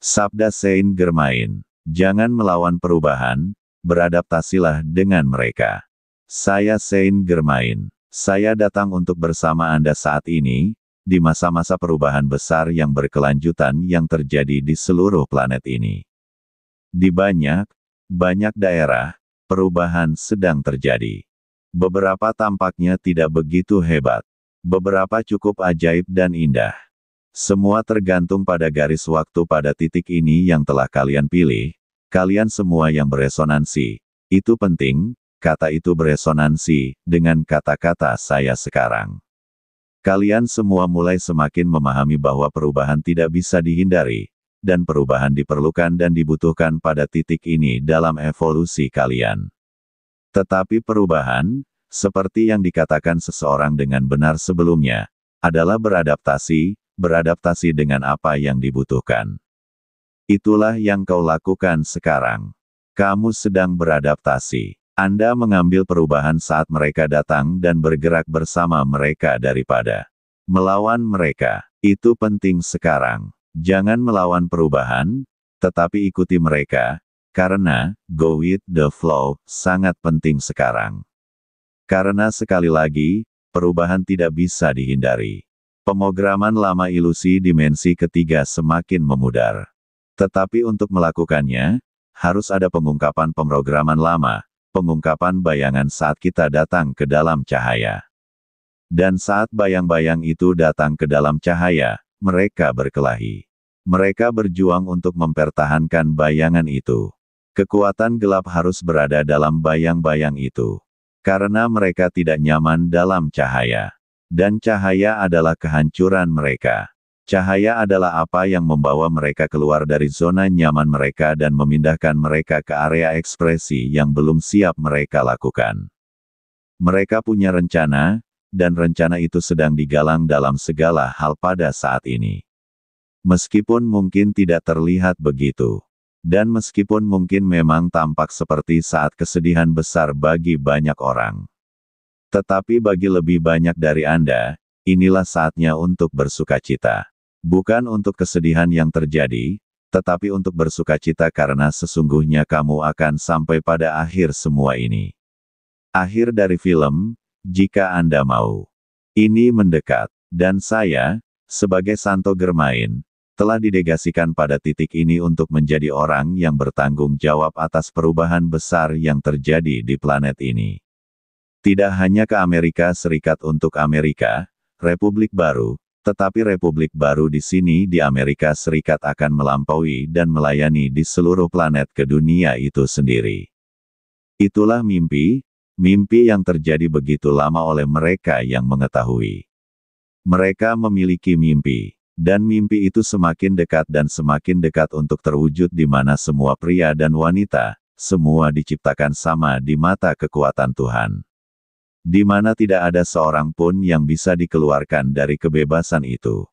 Sabda Saint Germain, jangan melawan perubahan, beradaptasilah dengan mereka. Saya Saint Germain. Saya datang untuk bersama Anda saat ini, di masa-masa perubahan besar yang berkelanjutan yang terjadi di seluruh planet ini. Di banyak, banyak daerah, perubahan sedang terjadi. Beberapa tampaknya tidak begitu hebat. Beberapa cukup ajaib dan indah. Semua tergantung pada garis waktu pada titik ini yang telah kalian pilih. Kalian semua yang beresonansi. Itu penting, kata itu beresonansi, dengan kata-kata saya sekarang. Kalian semua mulai semakin memahami bahwa perubahan tidak bisa dihindari, dan perubahan diperlukan dan dibutuhkan pada titik ini dalam evolusi kalian. Tetapi perubahan, seperti yang dikatakan seseorang dengan benar sebelumnya, adalah beradaptasi, beradaptasi dengan apa yang dibutuhkan. Itulah yang kau lakukan sekarang. Kamu sedang beradaptasi. Anda mengambil perubahan saat mereka datang dan bergerak bersama mereka daripada melawan mereka. Itu penting sekarang. Jangan melawan perubahan, tetapi ikuti mereka, karena go with the flow sangat penting sekarang. Karena sekali lagi, perubahan tidak bisa dihindari. Pemrograman lama ilusi dimensi ketiga semakin memudar. Tetapi untuk melakukannya, harus ada pengungkapan pemrograman lama, pengungkapan bayangan saat kita datang ke dalam cahaya. Dan saat bayang-bayang itu datang ke dalam cahaya, mereka berkelahi. Mereka berjuang untuk mempertahankan bayangan itu. Kekuatan gelap harus berada dalam bayang-bayang itu. Karena mereka tidak nyaman dalam cahaya. Dan cahaya adalah kehancuran mereka. Cahaya adalah apa yang membawa mereka keluar dari zona nyaman mereka dan memindahkan mereka ke area ekspresi yang belum siap mereka lakukan. Mereka punya rencana, dan rencana itu sedang digalang dalam segala hal pada saat ini. Meskipun mungkin tidak terlihat begitu, dan meskipun mungkin memang tampak seperti saat kesedihan besar bagi banyak orang. Tetapi bagi lebih banyak dari Anda, inilah saatnya untuk bersukacita. Bukan untuk kesedihan yang terjadi, tetapi untuk bersukacita karena sesungguhnya kamu akan sampai pada akhir semua ini. Akhir dari film, jika Anda mau. Ini mendekat, dan saya, sebagai Santo Germain, telah didegasikan pada titik ini untuk menjadi orang yang bertanggung jawab atas perubahan besar yang terjadi di planet ini. Tidak hanya ke Amerika Serikat untuk Amerika, Republik Baru, tetapi Republik Baru di sini di Amerika Serikat akan melampaui dan melayani di seluruh planet ke dunia itu sendiri. Itulah mimpi, mimpi yang terjadi begitu lama oleh mereka yang mengetahui. Mereka memiliki mimpi, dan mimpi itu semakin dekat dan semakin dekat untuk terwujud di mana semua pria dan wanita, semua diciptakan sama di mata kekuatan Tuhan di mana tidak ada seorang pun yang bisa dikeluarkan dari kebebasan itu.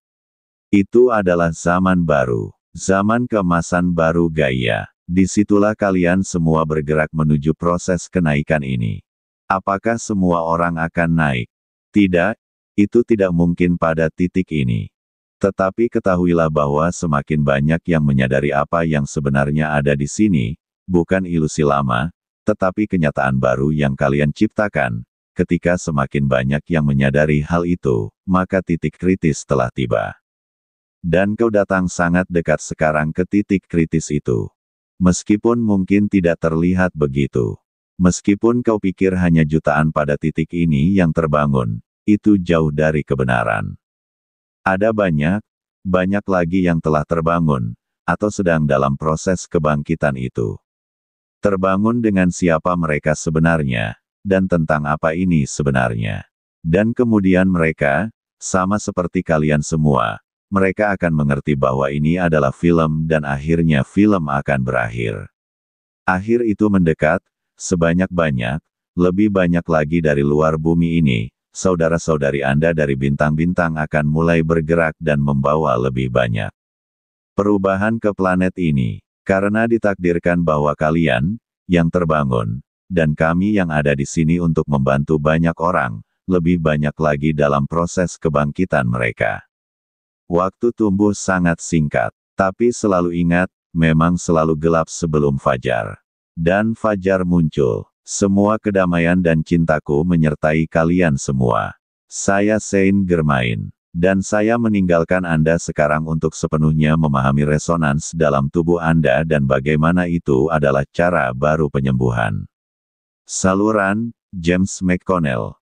Itu adalah zaman baru, zaman kemasan baru gaya. Disitulah kalian semua bergerak menuju proses kenaikan ini. Apakah semua orang akan naik? Tidak, itu tidak mungkin pada titik ini. Tetapi ketahuilah bahwa semakin banyak yang menyadari apa yang sebenarnya ada di sini, bukan ilusi lama, tetapi kenyataan baru yang kalian ciptakan, Ketika semakin banyak yang menyadari hal itu, maka titik kritis telah tiba. Dan kau datang sangat dekat sekarang ke titik kritis itu. Meskipun mungkin tidak terlihat begitu. Meskipun kau pikir hanya jutaan pada titik ini yang terbangun, itu jauh dari kebenaran. Ada banyak, banyak lagi yang telah terbangun, atau sedang dalam proses kebangkitan itu. Terbangun dengan siapa mereka sebenarnya, dan tentang apa ini sebenarnya. Dan kemudian mereka, sama seperti kalian semua, mereka akan mengerti bahwa ini adalah film dan akhirnya film akan berakhir. Akhir itu mendekat, sebanyak-banyak, lebih banyak lagi dari luar bumi ini, saudara-saudari Anda dari bintang-bintang akan mulai bergerak dan membawa lebih banyak perubahan ke planet ini, karena ditakdirkan bahwa kalian, yang terbangun, dan kami yang ada di sini untuk membantu banyak orang, lebih banyak lagi dalam proses kebangkitan mereka. Waktu tumbuh sangat singkat, tapi selalu ingat, memang selalu gelap sebelum fajar. Dan fajar muncul, semua kedamaian dan cintaku menyertai kalian semua. Saya Sein Germain dan saya meninggalkan Anda sekarang untuk sepenuhnya memahami resonans dalam tubuh Anda dan bagaimana itu adalah cara baru penyembuhan. Saluran, James McConnell